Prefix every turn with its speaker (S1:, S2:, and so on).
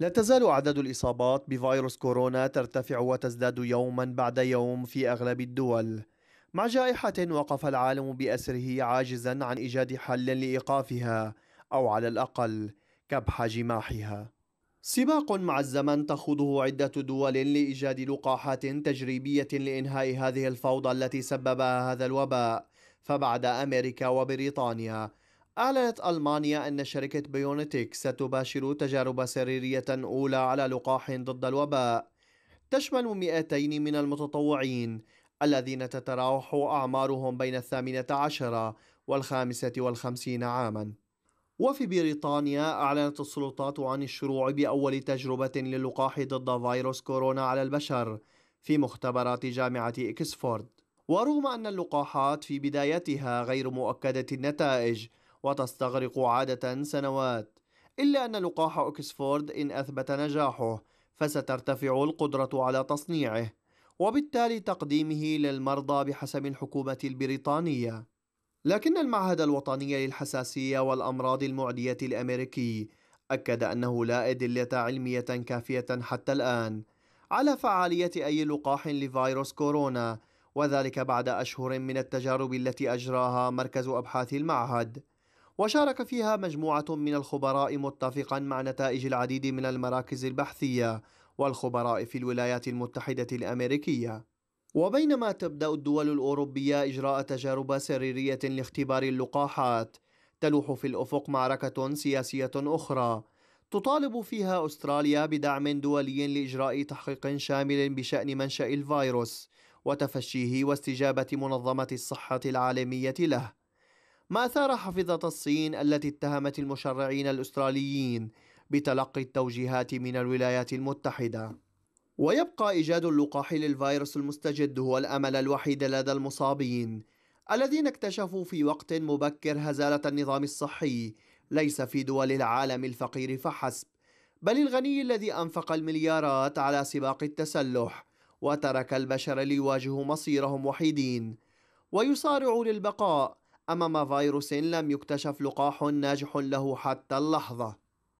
S1: لا تزال أعداد الإصابات بفيروس كورونا ترتفع وتزداد يوما بعد يوم في أغلب الدول مع جائحة وقف العالم بأسره عاجزا عن إيجاد حل لإيقافها أو على الأقل كبح جماحها سباق مع الزمن تخوضه عدة دول لإيجاد لقاحات تجريبية لإنهاء هذه الفوضى التي سببها هذا الوباء فبعد أمريكا وبريطانيا أعلنت ألمانيا أن شركة بيونتيك ستباشر تجارب سريرية أولى على لقاح ضد الوباء تشمل 200 من المتطوعين الذين تتراوح أعمارهم بين الثامنة عشرة والخامسة والخمسين عاماً وفي بريطانيا أعلنت السلطات عن الشروع بأول تجربة للقاح ضد فيروس كورونا على البشر في مختبرات جامعة إكسفورد ورغم أن اللقاحات في بدايتها غير مؤكدة النتائج وتستغرق عادة سنوات إلا أن لقاح أكسفورد إن أثبت نجاحه فسترتفع القدرة على تصنيعه وبالتالي تقديمه للمرضى بحسب الحكومة البريطانية لكن المعهد الوطني للحساسية والأمراض المعدية الأمريكي أكد أنه لا أدلة علمية كافية حتى الآن على فعالية أي لقاح لفيروس كورونا وذلك بعد أشهر من التجارب التي أجراها مركز أبحاث المعهد وشارك فيها مجموعة من الخبراء متفقا مع نتائج العديد من المراكز البحثية والخبراء في الولايات المتحدة الأمريكية وبينما تبدأ الدول الأوروبية إجراء تجارب سريرية لاختبار اللقاحات تلوح في الأفق معركة سياسية أخرى تطالب فيها أستراليا بدعم دولي لإجراء تحقيق شامل بشأن منشأ الفيروس وتفشيه واستجابة منظمة الصحة العالمية له ما أثار حفظة الصين التي اتهمت المشرعين الأستراليين بتلقي التوجيهات من الولايات المتحدة ويبقى إيجاد اللقاح للفيروس المستجد هو الأمل الوحيد لدى المصابين الذين اكتشفوا في وقت مبكر هزالة النظام الصحي ليس في دول العالم الفقير فحسب بل الغني الذي أنفق المليارات على سباق التسلح وترك البشر ليواجهوا مصيرهم وحيدين ويصارعوا للبقاء أمام فيروس لم يكتشف لقاح ناجح له حتى اللحظة